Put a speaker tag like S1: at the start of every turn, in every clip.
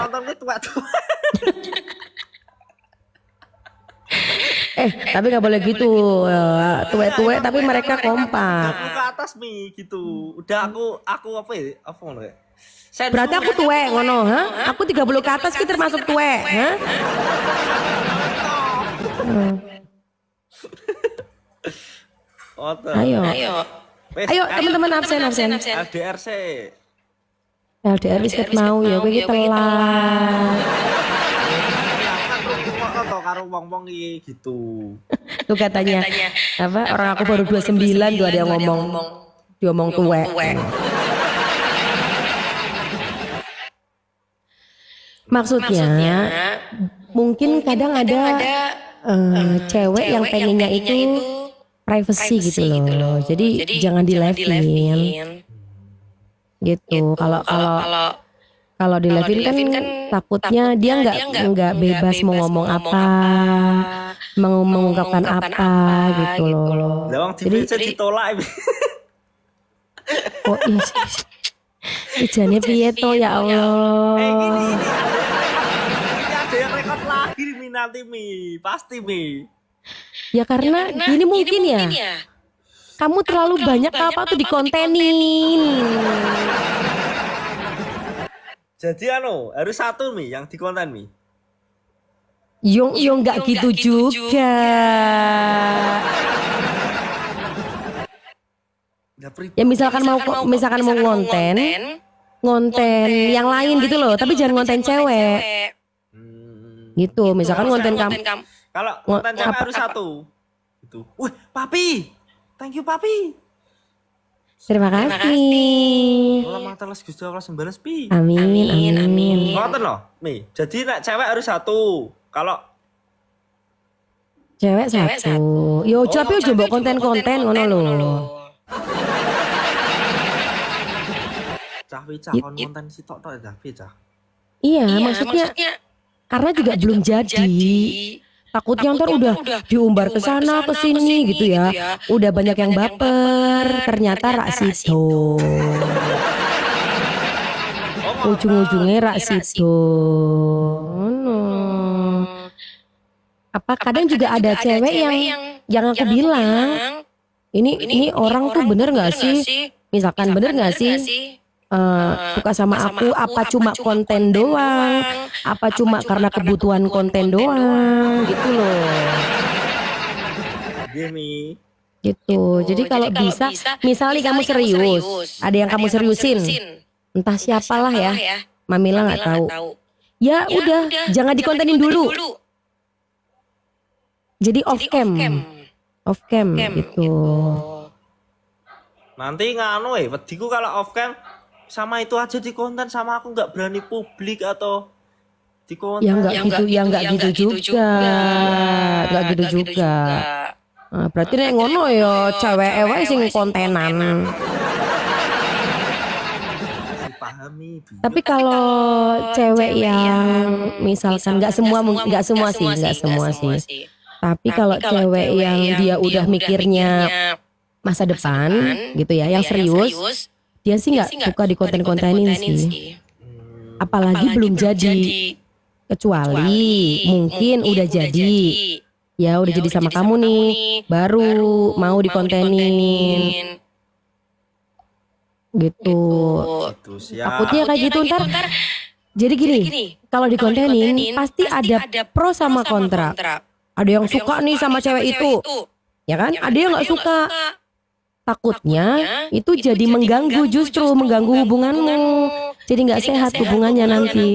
S1: nonton gue
S2: tua-tua. eh tapi nggak boleh gitu eh, tuwe-tuwe tapi mereka kompak
S1: ke atas mi gitu udah aku aku apa ya apa ngono ya berarti aku tuwe
S2: ngono ha aku 30 ke atas ki termasuk tuwe ha
S1: Ayo. Ayo. Ayo teman-teman absen absen. LDRC.
S2: LDR bisa mau ya gue ya iki telat.
S1: karo wong gitu.
S2: Tuh katanya, apa orang aku baru 29 tuh ada yang ngomong. Diomong tuwek. Maksudnya, Maksudnya mungkin, kadang, ada, eh, eh, cewek yang pengennya, itu, privacy, gitu, gitu loh. Jadi, jangan di live-in. Gitu. gitu. Kalau kalau kalau di Levin kan, kan takutnya dia nggak nggak bebas, bebas mau ngomong, apa, apa mau mengungkapkan, apa, apa gitu loh. Gitu jadi jadi ditolak. oh iya Ijannya Pieto ya, ya Allah.
S1: nanti mi, pasti mi.
S2: Ya karena, ya, gini, mungkin, ya, ya kamu terlalu kamu banyak, banyak apa tuh dikontenin.
S1: Jadi anu harus satu mi yang dikonten mi.
S2: Yung yung nggak gitu, gitu juga. juga. ya misalkan, ya, misalkan mau misalkan, misalkan mau ngonten, ngonten, yang, yang lain gitu loh, gitu tapi jangan ngonten cewek. Hmm. Gitu, gitu. misalkan ngonten kamu.
S1: Kalau ngonten cewek harus satu. Itu. Wih, papi, Thank you papi.
S2: Terima kasih. Terima
S1: kasih. Gusti Allah sembalas pi. Amin amin amin. Ngoten loh, Mi. Jadi nak cewek harus satu. Kalau
S2: cewek, satu. Yo, oh, tapi yo mbok konten-konten ngono lho.
S1: Cah wi cah konten si tok tok ya, cah.
S2: Iya, iya, maksudnya, maksudnya karena juga belum jadi. jadi Takutnya ntar udah, udah diumbar ke sana ke sini gitu, gitu ya. ya. Udah banyak yang baper, ternyata, ternyata rak sido. Oh, Ujung-ujungnya rak sido. Apa kadang, juga ada cewek yang jangan aku bilang ini ini, orang, orang tuh bener nggak sih? Misalkan bener nggak sih? uh, suka sama, sama aku, aku apa cuma konten, konten doang, apa cuma karena kebutuhan konten, konten doang, gitu loh.
S1: Gini.
S2: Gitu. Oh, jadi, Jadi kalau, kalau bisa, bisa misalnya kamu serius, serius, ada yang ada kamu yang seriusin, entah siapalah, siapalah ya, ya. Mamila nggak tahu. tahu. Ya, ya udah, udah, jangan dikontenin dulu. dulu. Jadi off cam. Off cam gitu. gitu.
S1: Nanti nganu eh, wediku kalau off cam sama itu aja di konten sama aku nggak berani publik atau di konten yang ya, gitu, ya, nggak gitu, yang gitu nggak gitu, gitu, gitu juga
S2: nggak gitu, gitu juga, juga. Nah, berarti nek ngono yo ya, cewek ewa sing kontenan. Tapi kalau cewek yang misalkan nggak semua nggak semua sih nggak semua sih. Tapi kalau cewek yang dia udah mikirnya masa depan gitu ya yang serius dia sih nggak suka di konten-kontenin sih. sih. Apalagi, Apalagi belum jadi. jadi. Kecuali, mungkin, udah jadi. jadi. Ya udah ya, jadi udah sama jadi kamu sama nih, baru, baru mau dikontenin. Gitu. gitu. Takutnya kayak gitu, gitu ntar. jadi gini, gini kalau dikontenin, dikontenin pasti, pasti ada, pro sama kontra. kontra. Ada yang ada suka yang nih sama, sama cewek itu. itu. Ya kan? Ya, kan? ada yang nggak suka. suka Takutnya itu, jadi, mengganggu, justru mengganggu hubunganmu. Jadi nggak sehat, hubungannya, nanti.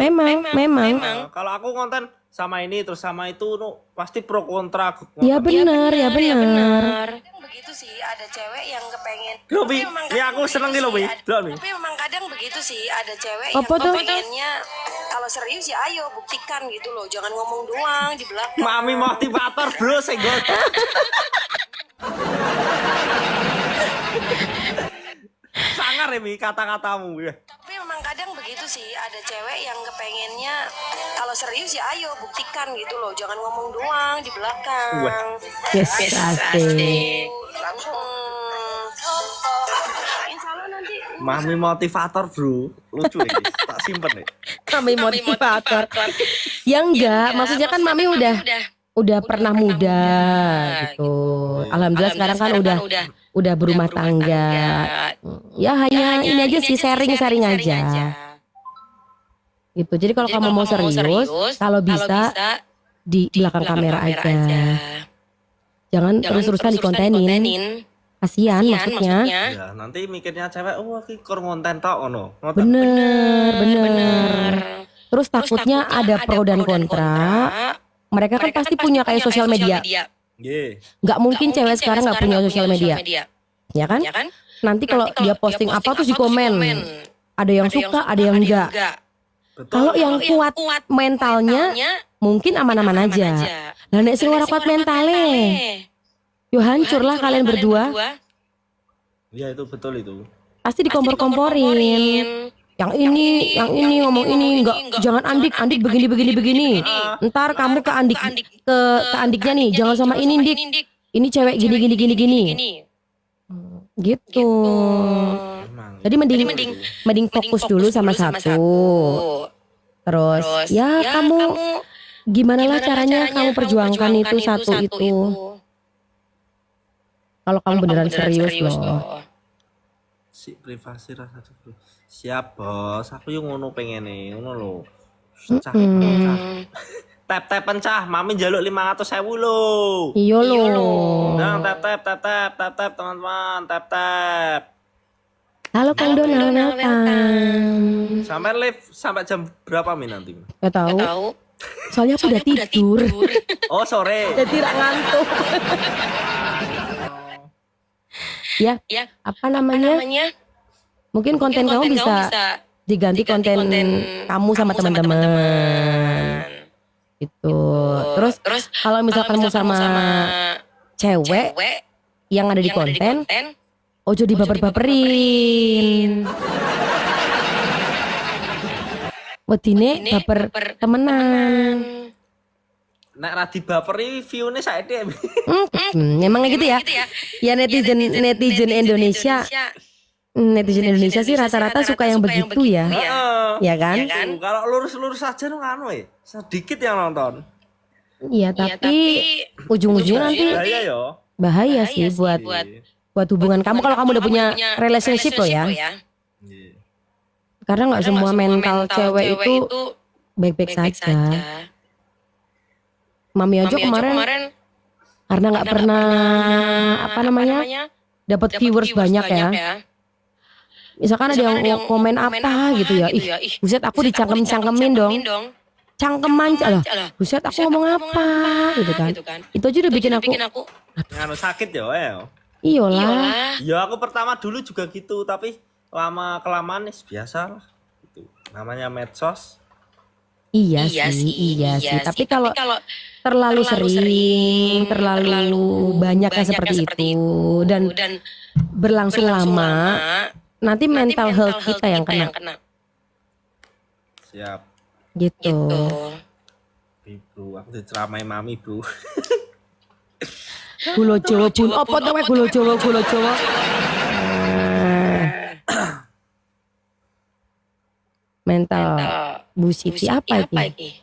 S2: Memang, memang. Nah,
S1: kalau aku konten sama ini terus sama itu no, pasti pro kontra. Ya, ya iya, benar, ya benar. Ya benar.
S2: begitu sih ada cewek yang kepengen. Lobi,
S1: ya aku seneng di Lobi. Tapi
S2: memang kadang begitu sih ada cewek Apa yang kepengennya kalau serius ya ayo buktikan gitu loh, jangan ngomong doang di belakang.
S1: Mami motivator bro, segot Sangar ya kata-katamu ya. Tapi
S2: memang kadang begitu sih, ada cewek yang kepengennya kalau
S1: serius ya ayo buktikan gitu loh, jangan ngomong doang di belakang. Wah. Yes, yes, Langsung. Mami motivator bro, lucu
S2: ya, tak simpen ya. Mami motivator. Yang enggak, iya, maksudnya kan Mami udah udah, pernah, muda, muda gitu. gitu. Alhamdulillah, Alhamdulillah sekarang kan, kan udah udah, udah berumah tangga. tangga. Ya, ya hanya ini, ini aja sih sharing-sharing aja. aja. Gitu. Jadi kalau kamu mau serius, serius kalau bisa, bisa di belakang, kamera, aja. aja. Jangan, Jangan terus-terusan dikontenin. dikontenin. Kasihan maksudnya. Ya,
S1: nanti mikirnya cewek, oh aku kur ngonten tok ngono. Bener, bener,
S2: Terus, takutnya, ada, pro dan kontra Kan mereka, kan pasti punya kayak sosial media. media. Yeah. Gak mungkin cewek sekarang gak punya sosial media. media. Ya kan? Ya kan? Nanti, kalau dia posting, dia posting apa, tuh di komen. Ada yang ada suka, yang suka, ada yang enggak. Kalau yang kuat mentalnya, mentalnya mungkin aman-aman aja. aja. Nah, nek sing ora kuat mentale. Yo hancurlah kalian berdua.
S1: Iya, itu betul itu.
S2: Pasti dikompor-komporin yang ini, yang ini, ngomong ini, ini enggak, jangan Andik, Andik begini begini begini. Ntar kamu ke Andik ke ke, Andiknya nih, jangan sama ini Andik Ini cewek gini gini gini gini. Gitu. gitu. Jadi mending mending fokus dulu sama satu. Terus ya, ya kamu gimana lah caranya kamu perjuangkan itu satu itu. Kalau kamu beneran serius loh
S1: si privasi rasa dulu siap bos aku yang ngono pengen nih ngono lo cah tap tap pencah mami jaluk lima ratus sewu lo
S2: iyo iya lo nah tap tap tap tap tap tap teman teman tap tap Halo Kang dona
S1: Sampai live sampai jam berapa min nanti?
S2: Gak tahu. Soalnya aku udah tidur. tidur.
S1: oh sore. Jadi ngantuk.
S2: ya, ya apa namanya? Apa namanya? Mungkin konten, konten kamu, bisa, bisa diganti, diganti konten, konten kamu sama teman-teman. Itu. Gitu. Terus, Terus kalau misalkan kamu sama, sama cewek, cewek yang ada di yang konten, konten ojo oh, dibaper-baperin. Oh, Wedine baper, baper temenan. temenan.
S1: Nek nah, Radi view ne saya deh.
S2: Hmm, hmm, hmm. Gitu ya? emang gitu ya? ya? ya netizen, netizen, Indonesia. Hmm, netizen Indonesia, sih rata-rata suka, yang, begitu, ya. ya. Iya kan? Iya
S1: kan? Kalau lurus-lurus aja nang anu ya. Sedikit yang nonton.
S2: Iya, iya tapi, ujung ujung-ujungnya nanti bahaya, ya. sih, buat buat, hubungan kamu kalau kamu udah punya relationship, loh ya. Karena nggak semua mental, cewek, itu baik-baik saja. saja Mami Ojo Mami kemarin, kemarin karena nggak pernah, pernah apa namanya, namanya dapat viewers, viewers banyak, banyak ya. ya. Misalkan, Misalkan ada yang, komen, apa, apa gitu ya, gitu ya. ih buset aku dicangkem-cangkemin dong. dong. Cangkeman, alah, buset aku, ngomong apa, gitu kan. gitu kan. Itu aja udah bikin aku, aku
S1: nganu sakit ya, well.
S2: Iyalah.
S1: Ya aku pertama dulu juga gitu, tapi lama kelamaan biasa lah. Itu Namanya medsos
S2: Iya, iya sih, iya, iya sih. sih. tapi sih. kalau, terlalu, terlalu sering, sering terlalu, terlalu banyaknya seperti, seperti itu, itu dan, dan berlangsung, berlangsung lama, lama, nanti mental, mental health health kita, health yang, kita kena. yang kena. Siap. Gitu. gitu.
S1: Ibu, aku diceramai mami, Bu.
S2: gulo Jawa, Bu. Apa namanya gulo jowo, gulo jowo. Mental. mental Bu Siti, Bu Siti apa ini?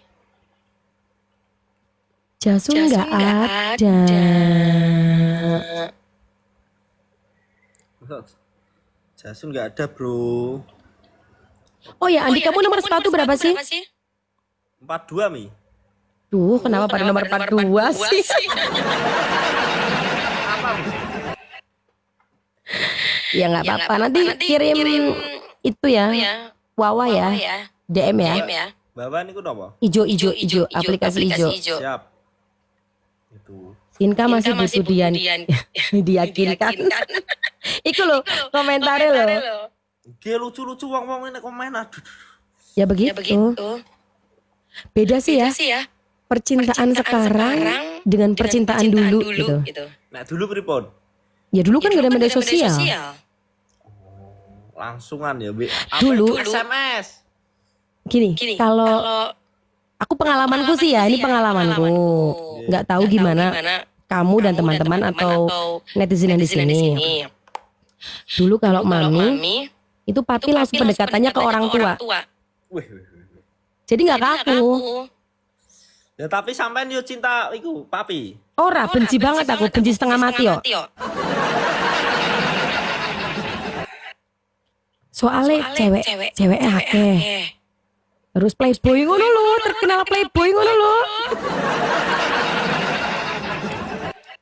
S2: Jasu nggak ada.
S1: Jasu nggak ada, Bro.
S2: Oh ya, oh Andi, oh, ya, kamu nomor sepatu berapa, berapa sih?
S1: empat dua Mi.
S2: Duh, oh, kenapa, Duh, pada nomor empat dua sih? ya nggak ya apa-apa, nanti, nanti kirim, kirim itu ya, ya. Wawa, ya. wawa ya. ya. DM ya. DM ya.
S1: Bawa niku napa?
S2: Ijo ijo ijo, ijo aplikasi, ijo. Siap. Itu. Inka masih, Inka masih butuh diyakinkan. Iku lo komentarnya lo.
S1: Gak lucu-lucu wong-wong ini komen aduh.
S2: Ya begitu. Ya begitu. Beda sih ya. Beda sih ya. Percintaan, percintaan sekarang, sekarang dengan percintaan, percintaan dulu, dulu gitu.
S1: gitu. Nah, dulu beripon.
S2: Ya dulu ya kan ya, gak kan ada media sosial. sosial. Oh,
S1: langsungan ya, Bi. Dulu SMS
S2: gini, gini kalau, aku ya, pengalamanku sih ya, ini pengalamanku. Nggak tahu gimana, kamu dan teman-teman atau, netizen yang di sini. Dulu kalau mami, itu papi, langsung pendekatannya ke orang tua. Jadi nggak ke aku.
S1: Ya tapi sampean yo cinta itu papi.
S2: Ora, benci, banget aku, benci setengah, mati yo. soalnya cewek cewek akeh harus playboy ngono lho, terkenal playboy ngono lho.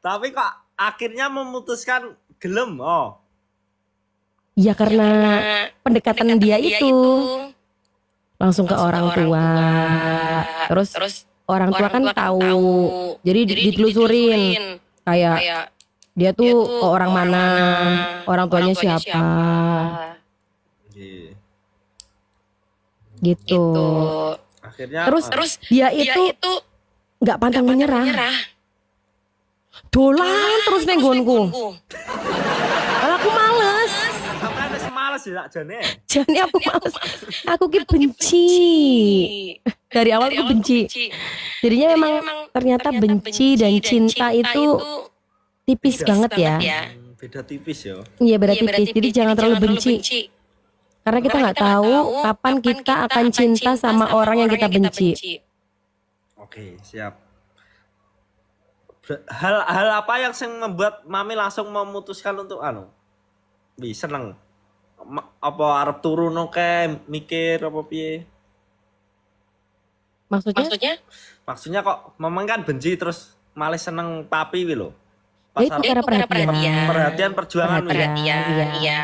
S1: Tapi kok akhirnya memutuskan gelem oh.
S2: Ya karena, ya, pendekatan, pendekatan dia, dia itu, itu langsung ke orang, tua. tua. Terus, terus orang tua orang kan tua kan tahu. tahu. Jadi, Jadi ditelusurin kayak, kayak dia tuh, dia tuh orang, orang mana, mana, orang tuanya, orang tuanya siapa. siapa Gitu. gitu. Akhirnya terus terus dia itu nggak pantang, menyerang, menyerah. Dolan, terus nenggonku. Kalau aku males.
S1: ya,
S2: aku males. Aku ki benci. Dari awal aku benci. Jadinya memang ternyata benci dan cinta itu tipis banget ya. ya.
S1: Hmm, beda tipis ya.
S2: Iya beda tipis. Jadi jangan terlalu benci karena kita nggak tahu, kapan kita, akan cinta sama orang yang kita benci.
S1: Oke, siap. Hal hal apa yang membuat Mami langsung memutuskan untuk anu? Bisa seneng. apa arep turun oke mikir apa piye?
S2: Maksudnya? Maksudnya?
S1: Maksudnya kok memang kan benci terus malah seneng tapi wi lho.
S2: itu karena perhatian. Perhatian
S1: perjuangan perhatian, Iya. iya. iya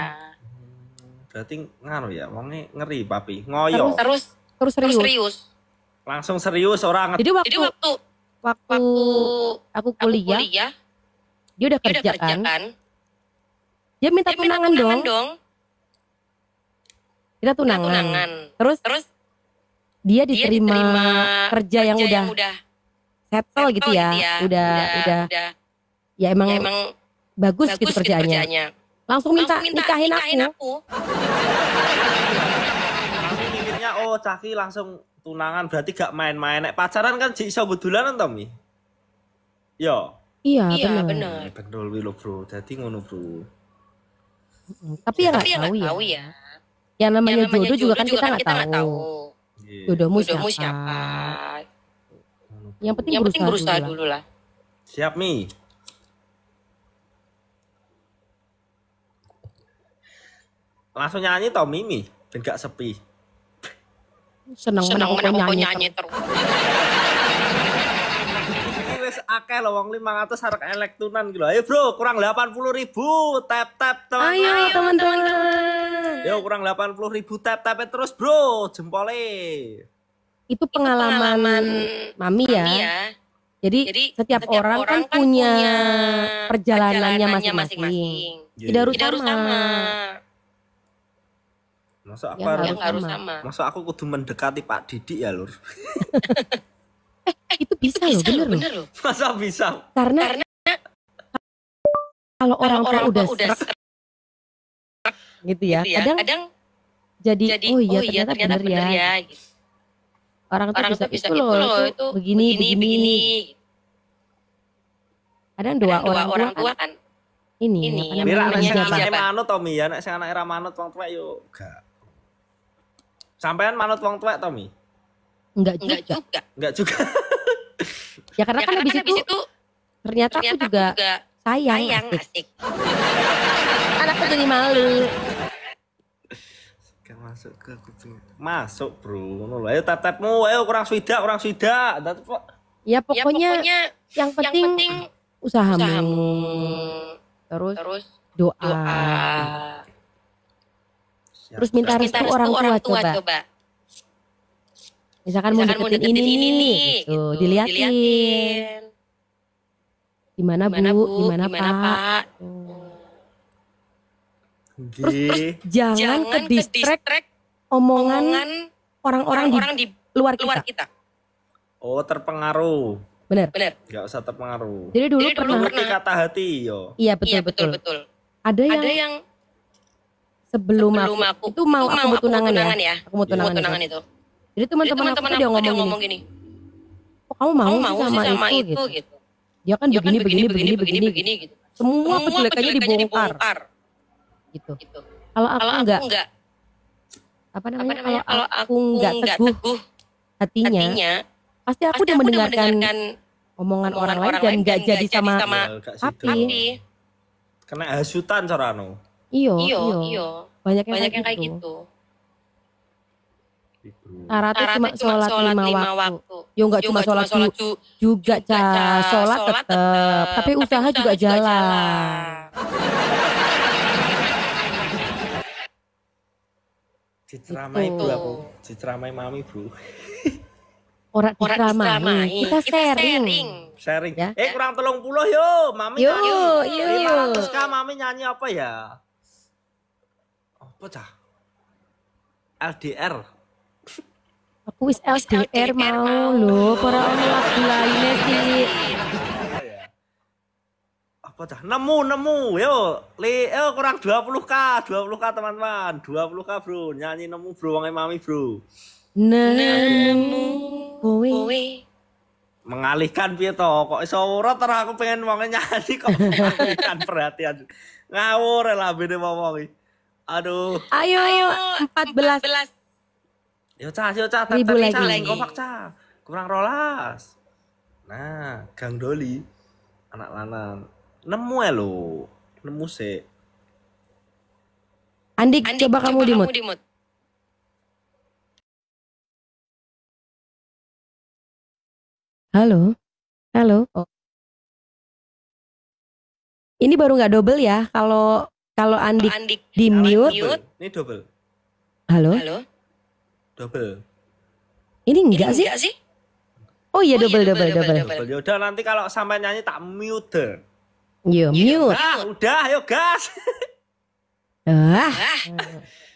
S1: berarti ngaruh ya wongnya ngeri papi ngoyo terus
S2: terus, terus serius. Terus serius
S1: langsung serius orang jadi waktu, jadi
S2: waktu waktu aku kuliah, aku kuliah dia udah kerja, dia udah kerja kan? dia minta dia minta tunangan tunangan dong. dong kita tunangan, kita tunangan. terus terus dia diterima, dia diterima kerja, kerja yang, yang udah, udah settle, settle gitu ya, gitu ya. ya. Udah, udah udah ya emang, ya emang bagus, gitu bagus gitu kerjaannya, gitu kerjaannya langsung minta, langsung minta nikahin, nikahin aku.
S1: aku oh caki langsung tunangan berarti gak main-main pacaran kan sih iso godulanan to mi yo
S2: iya iya bener
S1: eh, bener wi lo bro jadi ngono bro
S2: tapi ya, ya nggak tahu, ya. tahu ya yang namanya, yang namanya jodoh, jodoh juga kan juga kan kita nggak kan tahu, tahu. Iya. Yeah. jodohmu, jodohmu siapa, siapa? yang penting yang berusaha, penting berusaha dulu lah, dulu lah.
S1: siap mi langsung nyanyi tau Mimi dan gak sepi
S2: seneng seneng menang aku nyanyi, nyanyi terus
S1: wis akeh lho wong 500 arek tunan gitu. Ayo bro, kurang 80 ribu tap
S2: tap teman. Ayo teman-teman.
S1: Yo kurang 80 ribu tap tap terus bro, jempole.
S2: Itu pengalaman, itu pengalaman mami ya. ya. Jadi, Jadi setiap, setiap orang, orang kan, kan punya perjalanannya masing-masing. Tidak harus sama. Masa aku yang harus, harus sama. sama. Masa
S1: aku kudu mendekati Pak Didi ya, Lur?
S2: Eh, eh, itu bisa, itu bisa loh, bener, bener
S1: loh. Masa bisa?
S2: Karena, Karena kalau orang, orang tua udah serak, serak, gitu ya. Gitu ya. Kadang, kadang jadi, oh iya oh iya, ternyata, bener, ya. ya gitu. Orang tuh bisa, bisa gitu gitu itu, loh, itu, itu begini, begini, begini. Kadang dua orang, orang tua kan, kan ini ini. Biar anak sing anake
S1: manut to Mi, anak ya, sing anake ra manut wong tuwek yo gak Sampean manut wong tuwek Tommy? Enggak juga. Enggak juga. Enggak juga.
S2: ya karena ya, kan habis itu, itu ternyata, ternyata aku juga, juga sayang, sayang asik. asik. Anakku jadi malu. Kan masuk ke kuping.
S1: Masuk, Bro. Ngono Ayo tatapmu, ayo kurang suida, kurang suida. Ya pokoknya,
S2: ya, pokoknya yang penting, yang penting usahamu. usahamu. Terus, terus doa. doa Siap. Ya. terus minta terus restu, minta restu orang, orang tua, tua coba. coba. Misalkan, Misalkan mau deketin, mau deketin ini, ini nih, gitu, gitu. diliatin. diliatin. Gimana, gimana bu, gimana, gimana pak. pak. Terus, terus jangan, jangan ke distract, omongan orang-orang di, di luar kita. Luar kita.
S1: Oh terpengaruh. Benar. Benar. Gak usah terpengaruh. Jadi dulu, Jadi dulu pernah. pernah kata hati yo. Iya betul, iya, betul betul.
S2: betul. Ada yang, ada yang sebelum, sebelum aku, aku itu mau aku, mau tunangan, ya? ya aku mau tunangan, tunangan itu. jadi teman-teman aku, aku dia ngomong, ngomong gini gini. oh, kamu mau, kamu mau sih sama, sama itu, itu gitu. gitu. Kan dia kan begini begini begini begini, begini, begini, gitu. semua, kejelekannya dibongkar, gitu. gitu. kalau aku, enggak, apa namanya, kalau aku enggak teguh, hatinya, pasti aku udah mendengarkan, omongan orang lain dan enggak jadi sama api
S1: karena hasutan Sarano
S2: iyo iyo iyo banyak yang, banyak kayak, yang kayak gitu, gitu. Arate cuma sholat, lima, waktu. waktu. Yo nggak cuma sholat, sholat ju, juga, juga ca, sholat, sholat tetep. tapi, tapi usaha, usaha juga, juga jalan.
S1: Citramai itu aku, citramai mami bro.
S2: Orang diteramai, kita, kita sharing.
S1: Sharing. Ya? Eh kurang tolong puluh yo, mami. Yo, yo, yo. 500 mami nyanyi apa ya? apa cah LDR
S2: aku wis LDR, mau lho para ono oh. lagu lainnya sih
S1: apa ah, cah nemu nemu yo le yo kurang 20k 20k teman-teman 20k bro nyanyi nemu bro wong mami bro
S2: nemu kowe
S1: mengalihkan piye to kok iso ora aku pengen wong nyanyi kok mengalihkan perhatian ngawur lah bene wong iki Aduh.
S2: Ayo ayo 14. 14.
S1: Yo cah, yo cah, tapi lagi. Cah, lagi. Kompak cah. Kurang rolas. Nah, Gang Doli anak lanang nemu ya lo, nemu sih.
S2: Andi, Andi coba, coba kamu di mute. Halo, halo. Oh. Ini baru nggak double ya. Kalau kalau Andik, di mute. mute. Ini double. Halo?
S1: Halo. Double.
S2: Ini enggak, Ini sih? enggak sih? Oh iya, oh iya double, double, double, double.
S1: double. Ya udah nanti kalau sampai nyanyi tak mute.
S2: Yo, iya, iya, mute. Ah,
S1: udah, ayo gas.
S2: ah. ah.